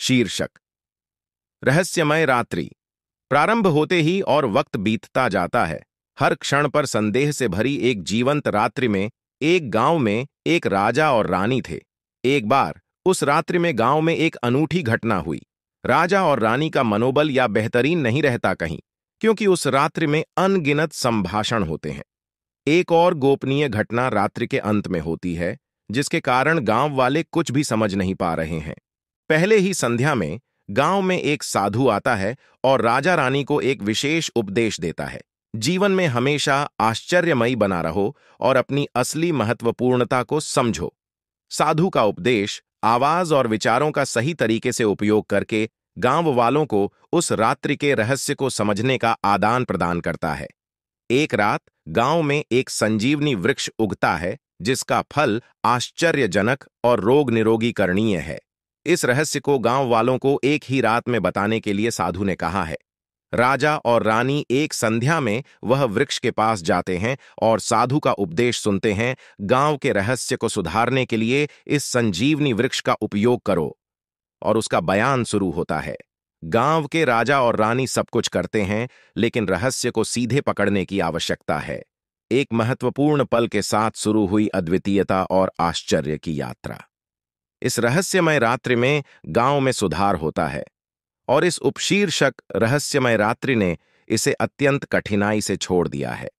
शीर्षक रहस्यमय रात्रि प्रारंभ होते ही और वक्त बीतता जाता है हर क्षण पर संदेह से भरी एक जीवंत रात्रि में एक गांव में एक राजा और रानी थे एक बार उस रात्रि में गांव में एक अनूठी घटना हुई राजा और रानी का मनोबल या बेहतरीन नहीं रहता कहीं क्योंकि उस रात्रि में अनगिनत संभाषण होते हैं एक और गोपनीय घटना रात्रि के अंत में होती है जिसके कारण गांव वाले कुछ भी समझ नहीं पा रहे हैं पहले ही संध्या में गांव में एक साधु आता है और राजा रानी को एक विशेष उपदेश देता है जीवन में हमेशा आश्चर्यमयी बना रहो और अपनी असली महत्वपूर्णता को समझो साधु का उपदेश आवाज और विचारों का सही तरीके से उपयोग करके गांव वालों को उस रात्रि के रहस्य को समझने का आदान प्रदान करता है एक रात गांव में एक संजीवनी वृक्ष उगता है जिसका फल आश्चर्यजनक और रोग निरोगी करणीय है इस रहस्य को गांव वालों को एक ही रात में बताने के लिए साधु ने कहा है राजा और रानी एक संध्या में वह वृक्ष के पास जाते हैं और साधु का उपदेश सुनते हैं गांव के रहस्य को सुधारने के लिए इस संजीवनी वृक्ष का उपयोग करो और उसका बयान शुरू होता है गांव के राजा और रानी सब कुछ करते हैं लेकिन रहस्य को सीधे पकड़ने की आवश्यकता है एक महत्वपूर्ण पल के साथ शुरू हुई अद्वितीयता और आश्चर्य की यात्रा इस रहस्यमय रात्रि में गांव में सुधार होता है और इस उपशीर्षक रहस्यमय रात्रि ने इसे अत्यंत कठिनाई से छोड़ दिया है